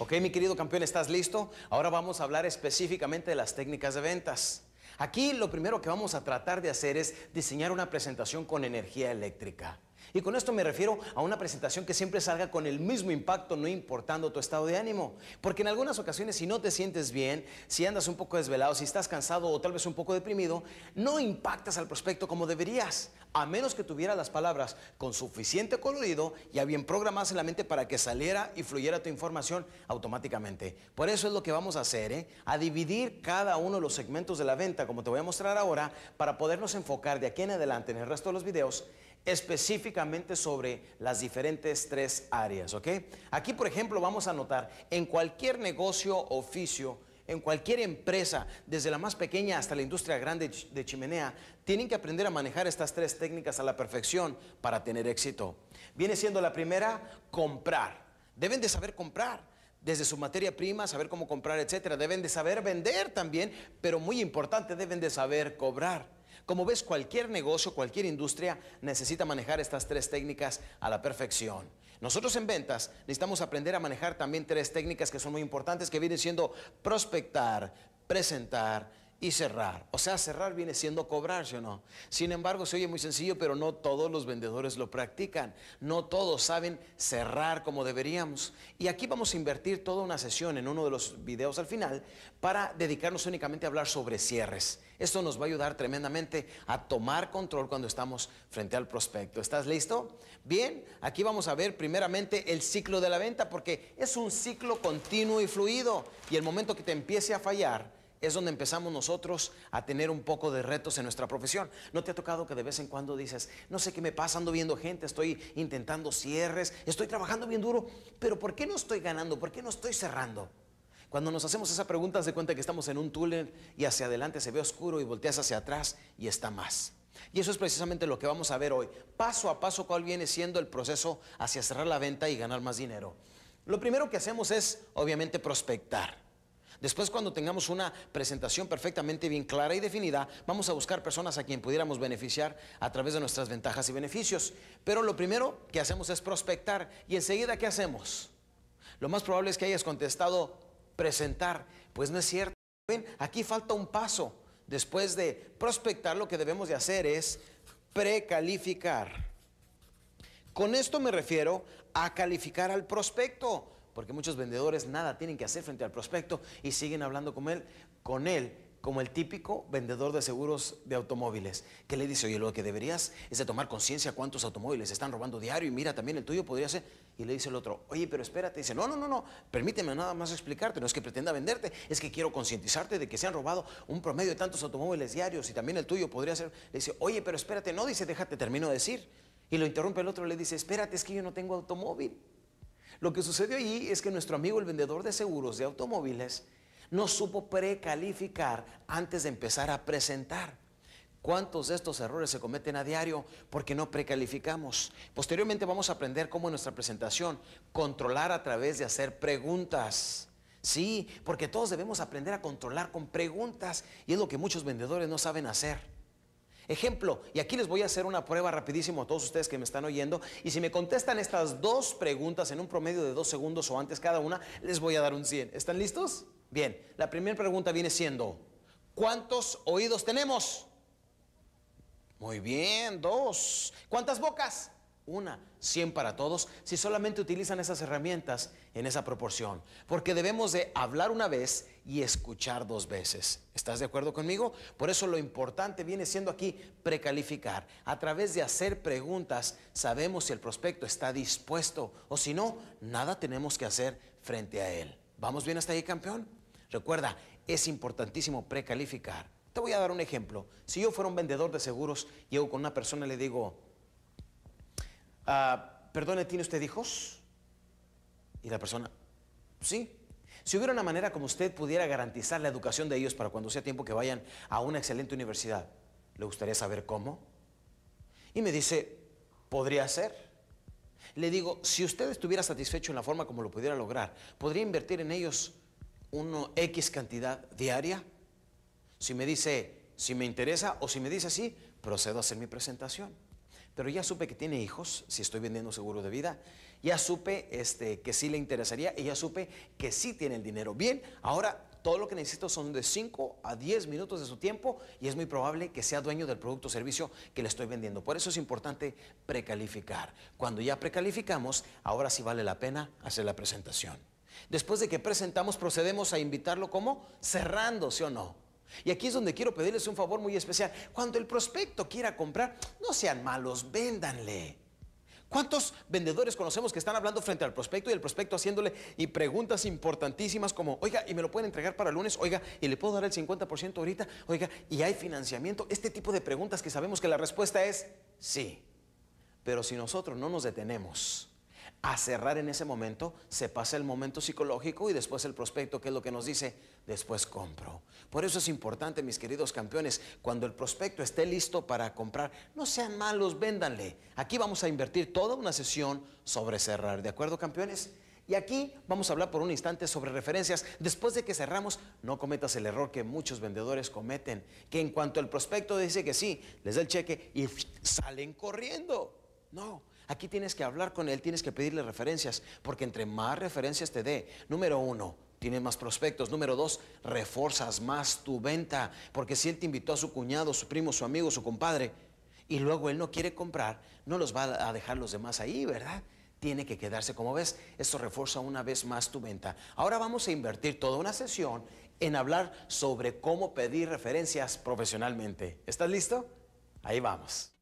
Ok, mi querido campeón, ¿estás listo? Ahora vamos a hablar específicamente de las técnicas de ventas. Aquí lo primero que vamos a tratar de hacer es diseñar una presentación con energía eléctrica. Y con esto me refiero a una presentación que siempre salga con el mismo impacto, no importando tu estado de ánimo. Porque en algunas ocasiones, si no te sientes bien, si andas un poco desvelado, si estás cansado o tal vez un poco deprimido, no impactas al prospecto como deberías, a menos que tuviera las palabras con suficiente colorido y a bien programadas en la mente para que saliera y fluyera tu información automáticamente. Por eso es lo que vamos a hacer, ¿eh? a dividir cada uno de los segmentos de la venta, como te voy a mostrar ahora, para podernos enfocar de aquí en adelante en el resto de los videos específicamente sobre las diferentes tres áreas, ¿ok? Aquí, por ejemplo, vamos a notar, en cualquier negocio, oficio, en cualquier empresa, desde la más pequeña hasta la industria grande de chimenea, tienen que aprender a manejar estas tres técnicas a la perfección para tener éxito. Viene siendo la primera, comprar. Deben de saber comprar desde su materia prima, saber cómo comprar, etcétera. Deben de saber vender también, pero muy importante, deben de saber cobrar. Como ves, cualquier negocio, cualquier industria necesita manejar estas tres técnicas a la perfección. Nosotros en ventas necesitamos aprender a manejar también tres técnicas que son muy importantes, que vienen siendo prospectar, presentar, y cerrar. O sea, cerrar viene siendo cobrar, ¿sí o no? Sin embargo, se oye muy sencillo, pero no todos los vendedores lo practican. No todos saben cerrar como deberíamos. Y aquí vamos a invertir toda una sesión en uno de los videos al final para dedicarnos únicamente a hablar sobre cierres. Esto nos va a ayudar tremendamente a tomar control cuando estamos frente al prospecto. ¿Estás listo? Bien, aquí vamos a ver primeramente el ciclo de la venta porque es un ciclo continuo y fluido. Y el momento que te empiece a fallar, es donde empezamos nosotros a tener un poco de retos en nuestra profesión. ¿No te ha tocado que de vez en cuando dices, no sé qué me pasa, ando viendo gente, estoy intentando cierres, estoy trabajando bien duro, pero ¿por qué no estoy ganando? ¿Por qué no estoy cerrando? Cuando nos hacemos esa pregunta, se cuenta que estamos en un túnel y hacia adelante se ve oscuro y volteas hacia atrás y está más. Y eso es precisamente lo que vamos a ver hoy. Paso a paso, cuál viene siendo el proceso hacia cerrar la venta y ganar más dinero. Lo primero que hacemos es, obviamente, prospectar. Después cuando tengamos una presentación perfectamente bien clara y definida, vamos a buscar personas a quien pudiéramos beneficiar a través de nuestras ventajas y beneficios. Pero lo primero que hacemos es prospectar y enseguida ¿qué hacemos? Lo más probable es que hayas contestado presentar, pues no es cierto. aquí falta un paso. Después de prospectar lo que debemos de hacer es precalificar. Con esto me refiero a calificar al prospecto porque muchos vendedores nada tienen que hacer frente al prospecto y siguen hablando con él, con él como el típico vendedor de seguros de automóviles, que le dice, oye, lo que deberías es de tomar conciencia cuántos automóviles están robando diario y mira, también el tuyo podría ser. Y le dice el otro, oye, pero espérate, dice, no, no, no, no, permíteme nada más explicarte, no es que pretenda venderte, es que quiero concientizarte de que se han robado un promedio de tantos automóviles diarios y también el tuyo podría ser. Le dice, oye, pero espérate, no, dice, déjate, termino de decir. Y lo interrumpe el otro, le dice, espérate, es que yo no tengo automóvil. Lo que sucedió allí es que nuestro amigo el vendedor de seguros de automóviles no supo precalificar antes de empezar a presentar. ¿Cuántos de estos errores se cometen a diario porque no precalificamos? Posteriormente vamos a aprender cómo en nuestra presentación controlar a través de hacer preguntas. Sí, porque todos debemos aprender a controlar con preguntas y es lo que muchos vendedores no saben hacer. Ejemplo, y aquí les voy a hacer una prueba rapidísimo a todos ustedes que me están oyendo, y si me contestan estas dos preguntas en un promedio de dos segundos o antes cada una, les voy a dar un 100. ¿Están listos? Bien, la primera pregunta viene siendo, ¿cuántos oídos tenemos? Muy bien, dos. ¿Cuántas bocas? una, 100 para todos, si solamente utilizan esas herramientas en esa proporción. Porque debemos de hablar una vez y escuchar dos veces. ¿Estás de acuerdo conmigo? Por eso lo importante viene siendo aquí precalificar. A través de hacer preguntas sabemos si el prospecto está dispuesto o si no, nada tenemos que hacer frente a él. ¿Vamos bien hasta ahí, campeón? Recuerda, es importantísimo precalificar. Te voy a dar un ejemplo. Si yo fuera un vendedor de seguros, llego con una persona le digo, ah, perdone, ¿tiene usted hijos? Y la persona, sí. Si hubiera una manera como usted pudiera garantizar la educación de ellos para cuando sea tiempo que vayan a una excelente universidad, ¿le gustaría saber cómo? Y me dice, podría ser. Le digo, si usted estuviera satisfecho en la forma como lo pudiera lograr, ¿podría invertir en ellos una X cantidad diaria? Si me dice, si me interesa o si me dice sí, procedo a hacer mi presentación pero ya supe que tiene hijos, si estoy vendiendo seguro de vida, ya supe este, que sí le interesaría y ya supe que sí tiene el dinero. Bien, ahora todo lo que necesito son de 5 a 10 minutos de su tiempo y es muy probable que sea dueño del producto o servicio que le estoy vendiendo. Por eso es importante precalificar. Cuando ya precalificamos, ahora sí vale la pena hacer la presentación. Después de que presentamos, procedemos a invitarlo como cerrando, ¿sí o no? Y aquí es donde quiero pedirles un favor muy especial. Cuando el prospecto quiera comprar, no sean malos, véndanle. ¿Cuántos vendedores conocemos que están hablando frente al prospecto y el prospecto haciéndole y preguntas importantísimas como, oiga, ¿y me lo pueden entregar para el lunes? Oiga, ¿y le puedo dar el 50% ahorita? Oiga, ¿y hay financiamiento? Este tipo de preguntas que sabemos que la respuesta es sí. Pero si nosotros no nos detenemos, a cerrar en ese momento, se pasa el momento psicológico y después el prospecto, que es lo que nos dice, después compro. Por eso es importante, mis queridos campeones, cuando el prospecto esté listo para comprar, no sean malos, véndanle. Aquí vamos a invertir toda una sesión sobre cerrar, ¿de acuerdo, campeones? Y aquí vamos a hablar por un instante sobre referencias. Después de que cerramos, no cometas el error que muchos vendedores cometen, que en cuanto el prospecto dice que sí, les da el cheque y salen corriendo. No, Aquí tienes que hablar con él, tienes que pedirle referencias, porque entre más referencias te dé, número uno, tiene más prospectos. Número dos, reforzas más tu venta, porque si él te invitó a su cuñado, su primo, su amigo, su compadre, y luego él no quiere comprar, no los va a dejar los demás ahí, ¿verdad? Tiene que quedarse como ves. Esto refuerza una vez más tu venta. Ahora vamos a invertir toda una sesión en hablar sobre cómo pedir referencias profesionalmente. ¿Estás listo? Ahí vamos.